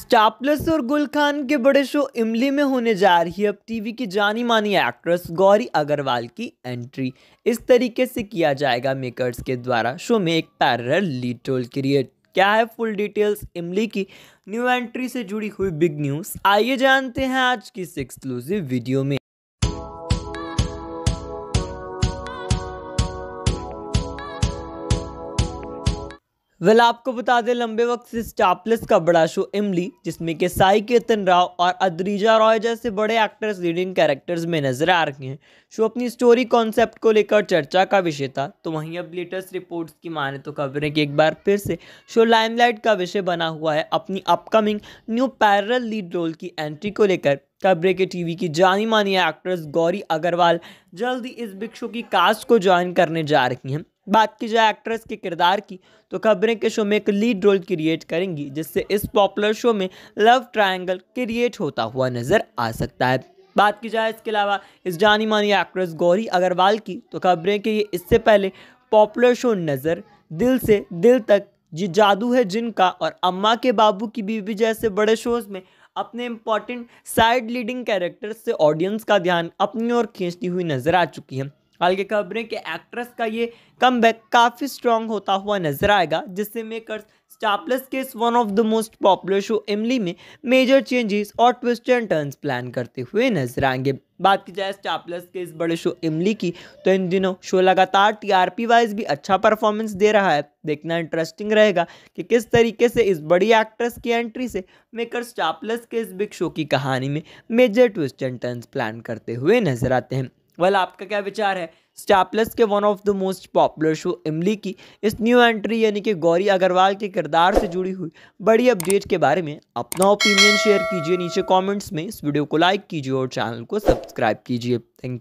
स्टापलस और गुल खान के बड़े शो इमली में होने जा रही है अब टीवी की जानी मानी एक्ट्रेस गौरी अग्रवाल की एंट्री इस तरीके से किया जाएगा मेकर्स के द्वारा शो में एक पैरल लीड रोल क्रिएट क्या है फुल डिटेल्स इमली की न्यू एंट्री से जुड़ी हुई बिग न्यूज़ आइए जानते हैं आज की एक्सक्लूसिव वीडियो में वेल आपको बता दें लंबे वक्त से स्टापलेस का बड़ा शो इमली जिसमें कि साई केतन राव और अद्रीजा रॉय जैसे बड़े एक्टर्स लीडिंग कैरेक्टर्स में नजर आ रहे हैं शो अपनी स्टोरी कॉन्सेप्ट को लेकर चर्चा का विषय था तो वहीं अब लेटेस्ट रिपोर्ट्स की माने तो खबरें कि एक बार फिर से शो लाइमलाइट का विषय बना हुआ है अपनी upcoming new parallel lead role की एंट्री को लेकर खबरें के टीवी की जानी मानी एक्ट्रेस गौरी अग्रवाल जल्द ही इस बिग शो की कास्ट को ज्वाइन करने जा रही हैं बात की जाए एक्ट्रेस के किरदार की तो खबरें के शो में एक लीड रोल क्रिएट करेंगी जिससे इस पॉपुलर शो में लव ट्रायंगल क्रिएट होता हुआ नजर आ सकता है बात की जाए इसके अलावा इस जानी मानी एक्ट्रेस गौरी अग्रवाल की तो खबरें कि ये इससे पहले पॉपुलर शो नज़र दिल से दिल तक जी जादू है जिनका और अम्मा के बाबू की बीवी जैसे बड़े शोज़ में अपने इम्पॉर्टेंट साइड लीडिंग कैरेक्टर्स से ऑडियंस का ध्यान अपनी ओर खींचती हुई नज़र आ चुकी है आगे खबरें कि एक्ट्रेस का ये कम काफ़ी स्ट्रॉन्ग होता हुआ नजर आएगा जिससे मेकर्स स्टापलेस के इस one of the most popular show Imlie में मेजर चेंजेस और ट्विस्ट एंड टर्न्स प्लान करते हुए नजर आएंगे बात की जाए स्टापलेस के इस बड़े शो इमली की तो इन दिनों शो लगातार टीआरपी वाइज भी अच्छा परफॉर्मेंस दे रहा है देखना इंटरेस्टिंग रहेगा कि किस तरीके से इस बड़ी एक्ट्रेस की एंट्री से मेकर स्टापलेस के इस बिग शो की कहानी में major twist and turns plan करते हुए नजर आते हैं वेल well, आपका क्या विचार है स्टैपलेस के one of the most popular show Imlie की इस न्यू एंट्री यानी कि गौरी अग्रवाल के किरदार से जुड़ी हुई बड़ी अपडेट के बारे में अपना ओपिनियन शेयर कीजिए नीचे कमेंट्स में इस वीडियो को लाइक कीजिए और चैनल को सब्सक्राइब कीजिए थैंक